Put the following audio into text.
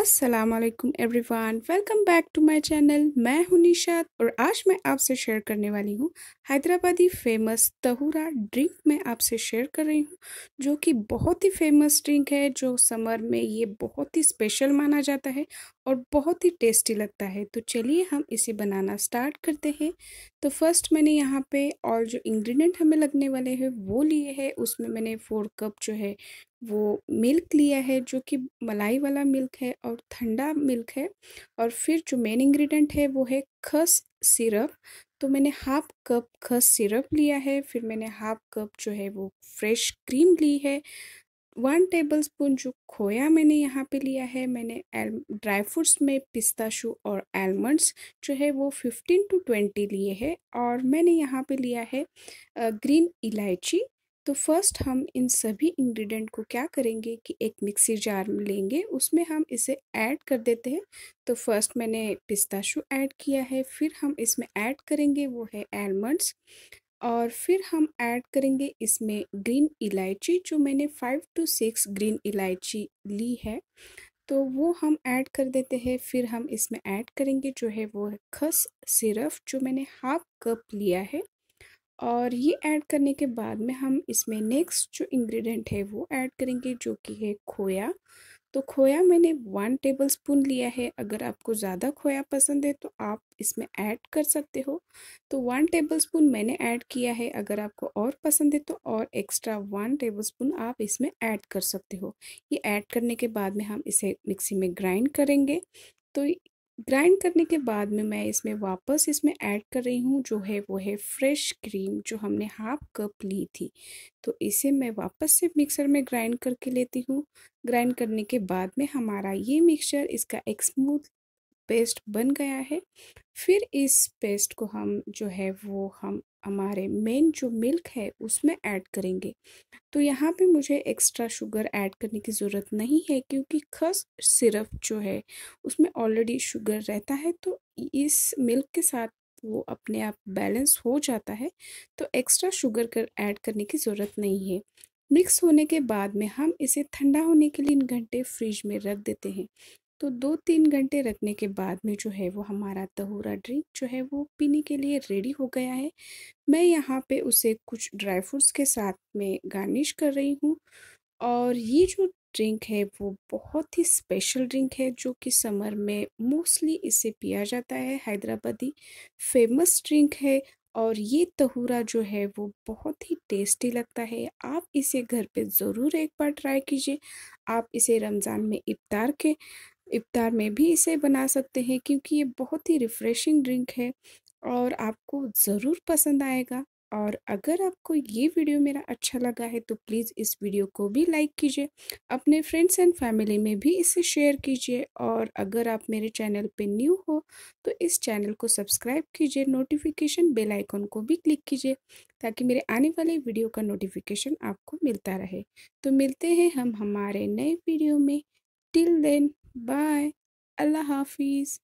Aslam everyone welcome back to my channel मैं हूं निशात और आज मैं आपसे शेयर करने वाली हूं हैदराबादी फेमस तहूरा ड्रिंक मैं आपसे शेयर कर रही हूं जो कि बहुत ही फेमस ड्रिंक है जो समर में ये बहुत ही स्पेशल माना जाता है और बहुत ही टेस्टी लगता है तो चलिए हम इसे बनाना स्टार्ट करते हैं तो फर्स्ट मैंने यहाँ पे और जो इंग्रेडिएंट हमें लगने वाले हैं वो लिए हैं उसमें मैंने फोर कप जो है वो मिल्क लिया है जो कि मलाई वाला मिल्क है और ठंडा मिल्क है और फिर जो मेन इंग्रेडिएंट है वो है खस सिरप तो मैंने हाफ कप खस सिरप लिया है फिर मैंने हाफ कप जो है वो फ्रेश क्रीम ली है वन टेबल स्पून जो खोया मैंने यहाँ पे लिया है मैंने ड्राई फ्रूट्स में पिस्ता शू और आलमंड्स जो है वो फिफ्टीन टू ट्वेंटी लिए है और मैंने यहाँ पे लिया है ग्रीन इलायची तो फर्स्ट हम इन सभी इंग्रेडिएंट को क्या करेंगे कि एक मिक्सी जार लेंगे उसमें हम इसे ऐड कर देते हैं तो फर्स्ट मैंने पिस्ताशू ऐड किया है फिर हम इसमें ऐड करेंगे वो है आलमंड्स और फिर हम ऐड करेंगे इसमें ग्रीन इलायची जो मैंने फाइव टू सिक्स ग्रीन इलायची ली है तो वो हम ऐड कर देते हैं फिर हम इसमें ऐड करेंगे जो है वो खस सिरफ जो मैंने हाफ कप लिया है और ये ऐड करने के बाद में हम इसमें नेक्स्ट जो इंग्रेडिएंट है वो ऐड करेंगे जो कि है खोया तो खोया मैंने वन टेबल स्पून लिया है अगर आपको ज़्यादा खोया पसंद है तो आप इसमें ऐड कर सकते हो तो वन टेबल स्पून मैंने ऐड किया है अगर आपको और पसंद है तो और एक्स्ट्रा वन टेबल स्पून आप इसमें ऐड कर सकते हो ये ऐड करने के बाद में हम इसे मिक्सी में ग्राइंड करेंगे तो ग्राइंड करने के बाद में मैं इसमें वापस इसमें ऐड कर रही हूँ जो है वो है फ्रेश क्रीम जो हमने हाफ कप ली थी तो इसे मैं वापस से मिक्सर में ग्राइंड करके लेती हूँ ग्राइंड करने के बाद में हमारा ये मिक्सचर इसका एक स्मूथ पेस्ट बन गया है फिर इस पेस्ट को हम जो है वो हम हमारे मेन जो मिल्क है उसमें ऐड करेंगे तो यहाँ पे मुझे एक्स्ट्रा शुगर ऐड करने की ज़रूरत नहीं है क्योंकि खस सिरप जो है उसमें ऑलरेडी शुगर रहता है तो इस मिल्क के साथ वो अपने आप बैलेंस हो जाता है तो एक्स्ट्रा शुगर कर ऐड करने की ज़रूरत नहीं है मिक्स होने के बाद में हम इसे ठंडा होने के लिए इन घंटे फ्रिज में रख देते हैं तो दो तीन घंटे रखने के बाद में जो है वो हमारा तहूरा ड्रिंक जो है वो पीने के लिए रेडी हो गया है मैं यहाँ पे उसे कुछ ड्राई फ्रूट्स के साथ में गार्निश कर रही हूँ और ये जो ड्रिंक है वो बहुत ही स्पेशल ड्रिंक है जो कि समर में मोस्टली इसे पिया जाता है हैदराबादी फेमस ड्रिंक है और ये तहूरा जो है वो बहुत ही टेस्टी लगता है आप इसे घर पे ज़रूर एक बार ट्राई कीजिए आप इसे रमज़ान में इफ्तार के इफ्तार में भी इसे बना सकते हैं क्योंकि ये बहुत ही रिफ़्रेशिंग ड्रिंक है और आपको ज़रूर पसंद आएगा और अगर आपको ये वीडियो मेरा अच्छा लगा है तो प्लीज़ इस वीडियो को भी लाइक कीजिए अपने फ्रेंड्स एंड फैमिली में भी इसे शेयर कीजिए और अगर आप मेरे चैनल पे न्यू हो तो इस चैनल को सब्सक्राइब कीजिए नोटिफिकेशन बेल आइकन को भी क्लिक कीजिए ताकि मेरे आने वाले वीडियो का नोटिफिकेशन आपको मिलता रहे तो मिलते हैं हम हमारे नए वीडियो में till then Bye. Allah Hafiz.